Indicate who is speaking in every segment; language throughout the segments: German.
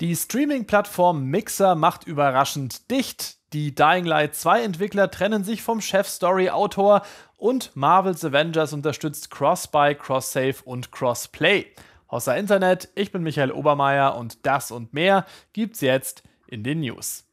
Speaker 1: Die Streaming-Plattform Mixer macht überraschend dicht. Die Dying Light 2 Entwickler trennen sich vom Chef-Story-Autor und Marvel's Avengers unterstützt Cross-Buy, Cross-Save und Cross-Play. Außer Internet, ich bin Michael Obermeier und das und mehr gibt's jetzt in den News.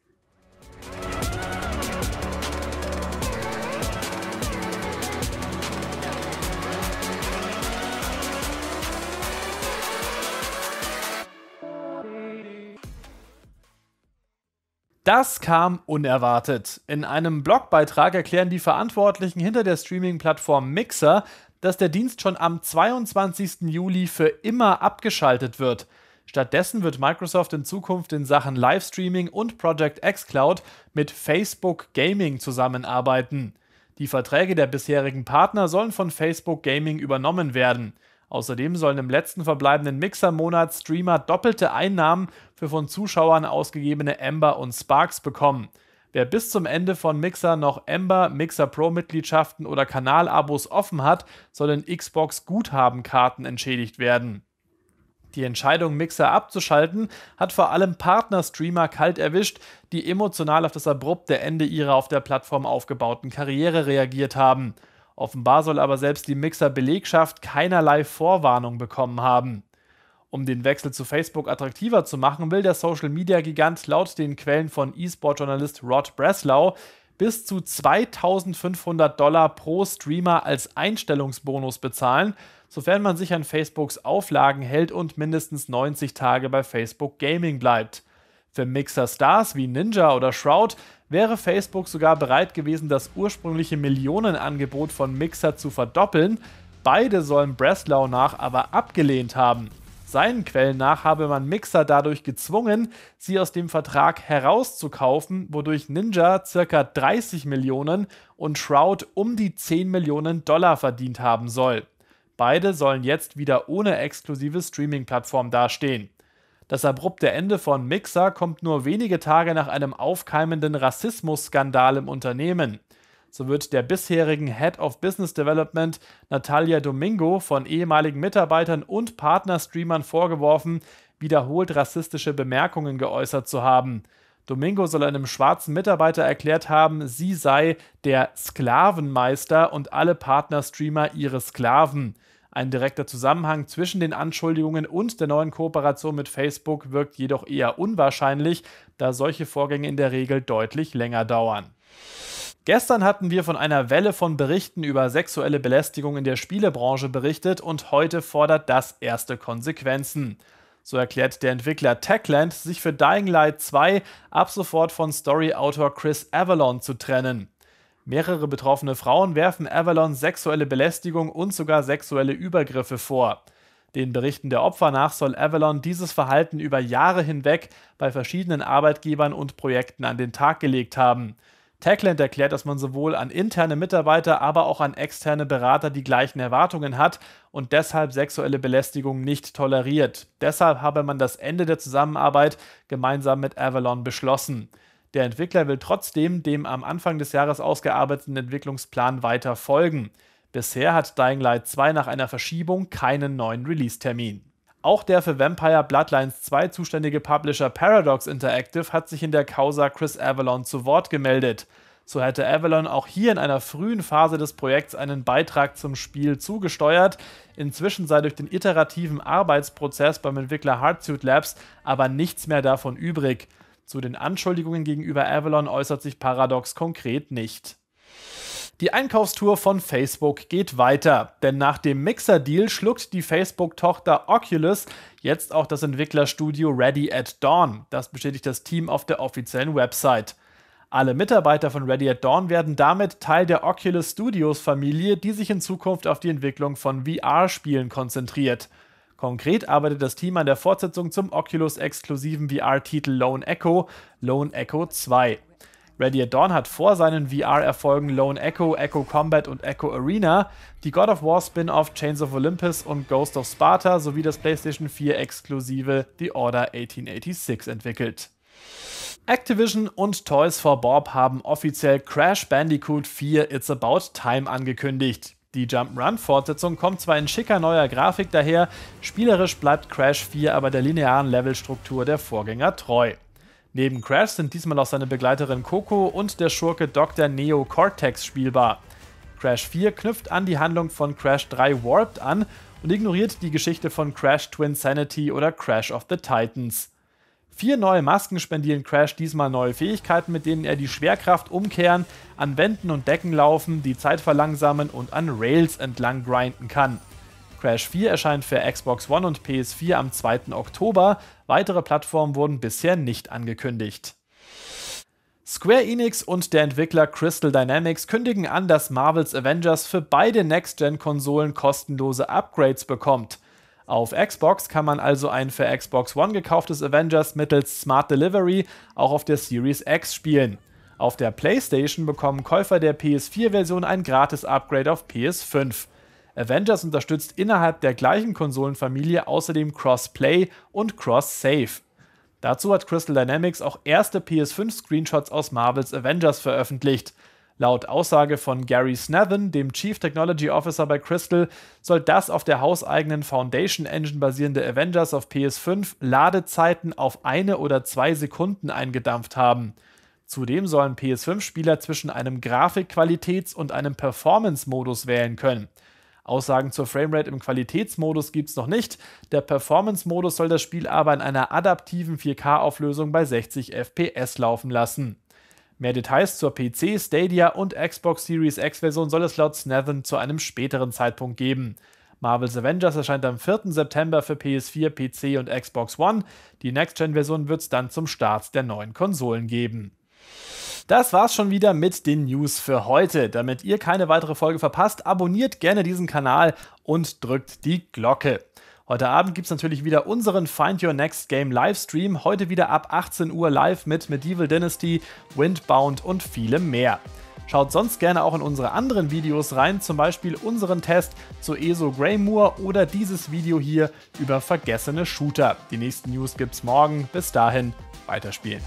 Speaker 1: Das kam unerwartet. In einem Blogbeitrag erklären die Verantwortlichen hinter der Streaming-Plattform Mixer, dass der Dienst schon am 22. Juli für immer abgeschaltet wird. Stattdessen wird Microsoft in Zukunft in Sachen Livestreaming und Project xCloud mit Facebook Gaming zusammenarbeiten. Die Verträge der bisherigen Partner sollen von Facebook Gaming übernommen werden. Außerdem sollen im letzten verbleibenden Mixer-Monat Streamer doppelte Einnahmen für von Zuschauern ausgegebene Ember und Sparks bekommen. Wer bis zum Ende von Mixer noch Ember, Mixer Pro-Mitgliedschaften oder Kanalabos offen hat, sollen Xbox-Guthabenkarten entschädigt werden. Die Entscheidung, Mixer abzuschalten, hat vor allem Partner-Streamer kalt erwischt, die emotional auf das abrupte Ende ihrer auf der Plattform aufgebauten Karriere reagiert haben. Offenbar soll aber selbst die Mixer-Belegschaft keinerlei Vorwarnung bekommen haben. Um den Wechsel zu Facebook attraktiver zu machen, will der Social-Media-Gigant laut den Quellen von E-Sport-Journalist Rod Breslau bis zu 2500 Dollar pro Streamer als Einstellungsbonus bezahlen, sofern man sich an Facebooks Auflagen hält und mindestens 90 Tage bei Facebook Gaming bleibt. Für Mixer-Stars wie Ninja oder Shroud wäre Facebook sogar bereit gewesen, das ursprüngliche Millionenangebot von Mixer zu verdoppeln. Beide sollen Breslau nach aber abgelehnt haben. Seinen Quellen nach habe man Mixer dadurch gezwungen, sie aus dem Vertrag herauszukaufen, wodurch Ninja ca. 30 Millionen und Shroud um die 10 Millionen Dollar verdient haben soll. Beide sollen jetzt wieder ohne exklusive Streaming-Plattform dastehen. Das abrupte Ende von Mixer kommt nur wenige Tage nach einem aufkeimenden Rassismusskandal im Unternehmen. So wird der bisherigen Head of Business Development Natalia Domingo von ehemaligen Mitarbeitern und Partnerstreamern vorgeworfen, wiederholt rassistische Bemerkungen geäußert zu haben. Domingo soll einem schwarzen Mitarbeiter erklärt haben, sie sei der Sklavenmeister und alle Partnerstreamer ihre Sklaven. Ein direkter Zusammenhang zwischen den Anschuldigungen und der neuen Kooperation mit Facebook wirkt jedoch eher unwahrscheinlich, da solche Vorgänge in der Regel deutlich länger dauern. Gestern hatten wir von einer Welle von Berichten über sexuelle Belästigung in der Spielebranche berichtet und heute fordert das erste Konsequenzen. So erklärt der Entwickler Techland, sich für Dying Light 2 ab sofort von Story-Autor Chris Avalon zu trennen. Mehrere betroffene Frauen werfen Avalon sexuelle Belästigung und sogar sexuelle Übergriffe vor. Den Berichten der Opfer nach soll Avalon dieses Verhalten über Jahre hinweg bei verschiedenen Arbeitgebern und Projekten an den Tag gelegt haben. Techland erklärt, dass man sowohl an interne Mitarbeiter, aber auch an externe Berater die gleichen Erwartungen hat und deshalb sexuelle Belästigung nicht toleriert. Deshalb habe man das Ende der Zusammenarbeit gemeinsam mit Avalon beschlossen. Der Entwickler will trotzdem dem am Anfang des Jahres ausgearbeiteten Entwicklungsplan weiter folgen. Bisher hat Dying Light 2 nach einer Verschiebung keinen neuen Release-Termin. Auch der für Vampire Bloodlines 2 zuständige Publisher Paradox Interactive hat sich in der Causa Chris Avalon zu Wort gemeldet. So hätte Avalon auch hier in einer frühen Phase des Projekts einen Beitrag zum Spiel zugesteuert. Inzwischen sei durch den iterativen Arbeitsprozess beim Entwickler Hardsuit Labs aber nichts mehr davon übrig. Zu den Anschuldigungen gegenüber Avalon äußert sich Paradox konkret nicht. Die Einkaufstour von Facebook geht weiter, denn nach dem Mixer-Deal schluckt die Facebook-Tochter Oculus jetzt auch das Entwicklerstudio Ready at Dawn. Das bestätigt das Team auf der offiziellen Website. Alle Mitarbeiter von Ready at Dawn werden damit Teil der Oculus Studios-Familie, die sich in Zukunft auf die Entwicklung von VR-Spielen konzentriert. Konkret arbeitet das Team an der Fortsetzung zum Oculus-exklusiven VR-Titel Lone Echo, Lone Echo 2. Ready at Dawn hat vor seinen VR-Erfolgen Lone Echo, Echo Combat und Echo Arena die God of War Spin-off Chains of Olympus und Ghost of Sparta sowie das PlayStation 4-exklusive The Order 1886 entwickelt. Activision und Toys for Bob haben offiziell Crash Bandicoot 4 It's About Time angekündigt. Die jumpnrun fortsetzung kommt zwar in schicker neuer Grafik daher, spielerisch bleibt Crash 4 aber der linearen Levelstruktur der Vorgänger treu. Neben Crash sind diesmal auch seine Begleiterin Coco und der Schurke Dr. Neo Cortex spielbar. Crash 4 knüpft an die Handlung von Crash 3 Warped an und ignoriert die Geschichte von Crash Twin Sanity oder Crash of the Titans. Vier neue Masken spendieren Crash diesmal neue Fähigkeiten, mit denen er die Schwerkraft umkehren, an Wänden und Decken laufen, die Zeit verlangsamen und an Rails entlang grinden kann. Crash 4 erscheint für Xbox One und PS4 am 2. Oktober. Weitere Plattformen wurden bisher nicht angekündigt. Square Enix und der Entwickler Crystal Dynamics kündigen an, dass Marvel's Avengers für beide Next-Gen-Konsolen kostenlose Upgrades bekommt. Auf Xbox kann man also ein für Xbox One gekauftes Avengers mittels Smart Delivery auch auf der Series X spielen. Auf der PlayStation bekommen Käufer der PS4-Version ein gratis Upgrade auf PS5. Avengers unterstützt innerhalb der gleichen Konsolenfamilie außerdem Cross-Play und Cross-Save. Dazu hat Crystal Dynamics auch erste PS5-Screenshots aus Marvels Avengers veröffentlicht – Laut Aussage von Gary Snathan, dem Chief Technology Officer bei Crystal, soll das auf der hauseigenen Foundation Engine basierende Avengers auf PS5 Ladezeiten auf eine oder zwei Sekunden eingedampft haben. Zudem sollen PS5-Spieler zwischen einem Grafikqualitäts- und einem Performance-Modus wählen können. Aussagen zur Framerate im Qualitätsmodus es noch nicht. Der Performance-Modus soll das Spiel aber in einer adaptiven 4K-Auflösung bei 60 FPS laufen lassen. Mehr Details zur PC, Stadia und Xbox Series X-Version soll es laut Snathan zu einem späteren Zeitpunkt geben. Marvel's Avengers erscheint am 4. September für PS4, PC und Xbox One. Die Next-Gen-Version wird es dann zum Start der neuen Konsolen geben. Das war's schon wieder mit den News für heute. Damit ihr keine weitere Folge verpasst, abonniert gerne diesen Kanal und drückt die Glocke. Heute Abend gibt es natürlich wieder unseren Find Your Next Game Livestream. Heute wieder ab 18 Uhr live mit Medieval Dynasty, Windbound und vielem mehr. Schaut sonst gerne auch in unsere anderen Videos rein, zum Beispiel unseren Test zu ESO Greymoor oder dieses Video hier über vergessene Shooter. Die nächsten News gibt's morgen. Bis dahin, weiterspielen.